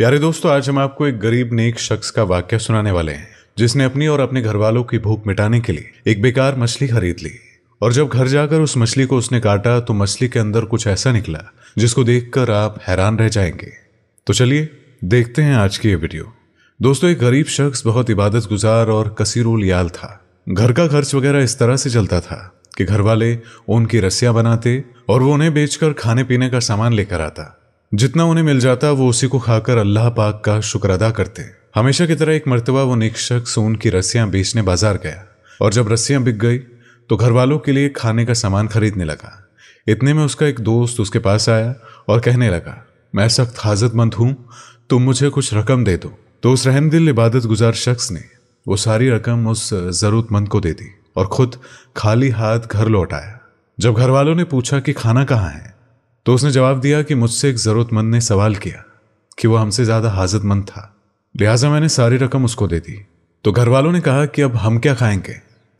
प्यारे दोस्तों आज हम आपको एक गरीब नेक शख्स का वाक्य सुनाने वाले हैं जिसने अपनी और अपने घर वालों की भूख मिटाने के लिए एक बेकार मछली खरीद ली और जब घर जाकर उस मछली को उसने काटा तो मछली के अंदर कुछ ऐसा निकला जिसको देखकर आप हैरान रह जाएंगे तो चलिए देखते हैं आज की ये वीडियो दोस्तों एक गरीब शख्स बहुत इबादत गुजार और कसीरुल याल था घर का खर्च वगैरह इस तरह से चलता था कि घर वाले उनकी रस्सियां बनाते और वो उन्हें बेचकर खाने पीने का सामान लेकर आता जितना उन्हें मिल जाता वो उसी को खाकर अल्लाह पाक का शुक्र अदा करते हमेशा की तरह एक मरतबा वो नेक शख्स ऊन की रस्सियाँ बेचने बाजार गया और जब रस्सियाँ बिक गई तो घर वालों के लिए खाने का सामान खरीदने लगा इतने में उसका एक दोस्त उसके पास आया और कहने लगा मैं सख्त हाजतमंद हूँ तुम मुझे कुछ रकम दे दो तो उस रहम दिल इबादत गुजार शख्स ने वो सारी रकम उस ज़रूरतमंद को दे दी और खुद खाली हाथ घर लौट आया जब घर वालों ने पूछा कि खाना कहाँ है तो उसने जवाब दिया कि मुझसे एक ज़रूरतमंद ने सवाल किया कि वह हमसे ज़्यादा हाजतमंद था लिहाजा मैंने सारी रकम उसको दे दी तो घर वालों ने कहा कि अब हम क्या खाएंगे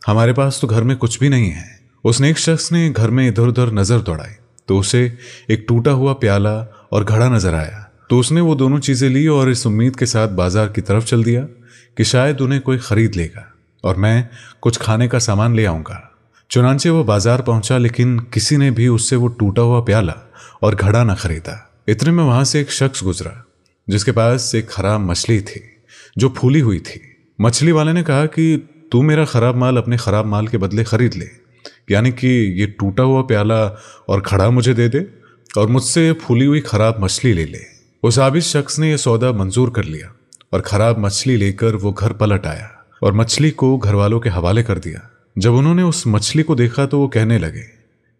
हमारे पास तो घर में कुछ भी नहीं है उसने एक शख्स ने घर में इधर उधर नज़र दौड़ाई तो उसे एक टूटा हुआ प्याला और घड़ा नज़र आया तो उसने वो दोनों चीज़ें ली और इस उम्मीद के साथ बाजार की तरफ चल दिया कि शायद उन्हें कोई ख़रीद लेगा और मैं कुछ खाने का सामान ले आऊंगा चुनाचे वो बाजार पहुंचा लेकिन किसी ने भी उससे वो टूटा हुआ प्याला और घड़ा ना खरीदा इतने में वहां से एक शख्स गुजरा जिसके पास एक खराब मछली थी जो फूली हुई थी मछली वाले ने कहा कि तू मेरा खराब माल अपने खराब माल के बदले खरीद ले यानी कि ये टूटा हुआ प्याला और खड़ा मुझे दे दे और मुझसे फूली हुई खराब मछली ले ले उस आबिश शख्स ने यह सौदा मंजूर कर लिया और खराब मछली लेकर वो घर पलट आया और मछली को घर वालों के हवाले कर दिया जब उन्होंने उस मछली को देखा तो वो कहने लगे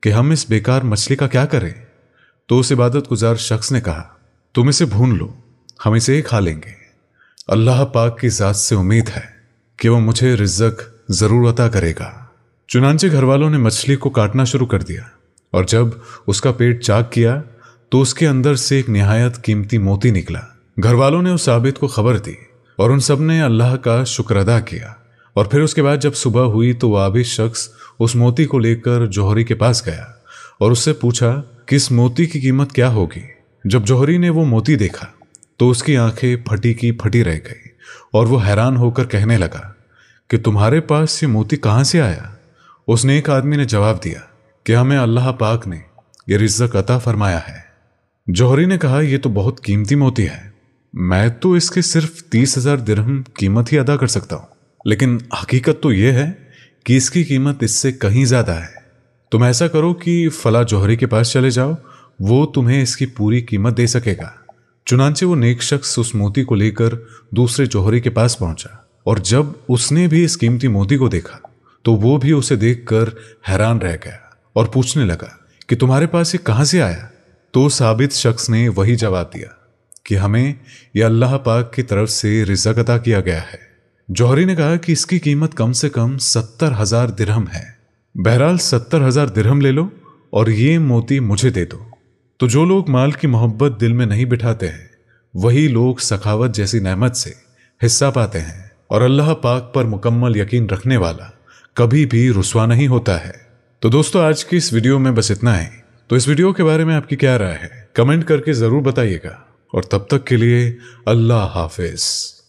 कि हम इस बेकार मछली का क्या करें तो उस इबादत गुजार शख्स ने कहा तुम इसे भून लो हम इसे ही खा लेंगे अल्लाह पाक की ज़ात से उम्मीद है कि वह मुझे रिज्जक ज़रूर अता करेगा चुनाचे घर वालों ने मछली को काटना शुरू कर दिया और जब उसका पेट चाक किया तो उसके अंदर से एक नहायत कीमती मोती निकला घर वालों ने उस साबित को खबर दी और उन सब ने अल्लाह का शुक्र अदा किया और फिर उसके बाद जब सुबह हुई तो वह भी शख्स उस मोती को लेकर जौहरी के पास गया और उससे पूछा कि इस मोती की कीमत क्या होगी जब जौहरी ने वो मोती देखा तो उसकी आंखें फटी की फटी रह गई और वो हैरान होकर कहने लगा कि तुम्हारे पास ये मोती कहाँ से आया उसने एक आदमी ने जवाब दिया कि हमें अल्लाह पाक ने यह रिज्जत अता फरमाया है जौहरी ने कहा यह तो बहुत कीमती मोती है मैं तो इसके सिर्फ तीस हजार दिरहम कीमत ही अदा कर सकता हूँ लेकिन हकीकत तो यह है कि इसकी कीमत इससे कहीं ज़्यादा है तुम ऐसा करो कि फला जौहरी के पास चले जाओ वो तुम्हें इसकी पूरी कीमत दे सकेगा चुनाचे वो नेक शख्स उस मोती को लेकर दूसरे जौहरी के पास पहुंचा और जब उसने भी इस कीमती मोती को देखा तो वो भी उसे देखकर हैरान रह गया और पूछने लगा कि तुम्हारे पास ये कहाँ से आया तो साबित शख्स ने वही जवाब दिया कि हमें यह अल्लाह पाक की तरफ से रिजक अदा किया गया है जौहरी ने कहा कि इसकी कीमत कम से कम सत्तर हजार दिरहम है बहरहाल सत्तर हजार दिरहम ले लो और ये मोती मुझे दे दो तो जो लोग माल की मोहब्बत दिल में नहीं बिठाते हैं वही लोग सखावत जैसी नहमत से हिस्सा पाते हैं और अल्लाह पाक पर मुकम्मल यकीन रखने वाला कभी भी रुसवा नहीं होता है तो दोस्तों आज की इस वीडियो में बस इतना ही तो इस वीडियो के बारे में आपकी क्या राय है कमेंट करके ज़रूर बताइएगा और तब तक के लिए अल्लाह हाफिज़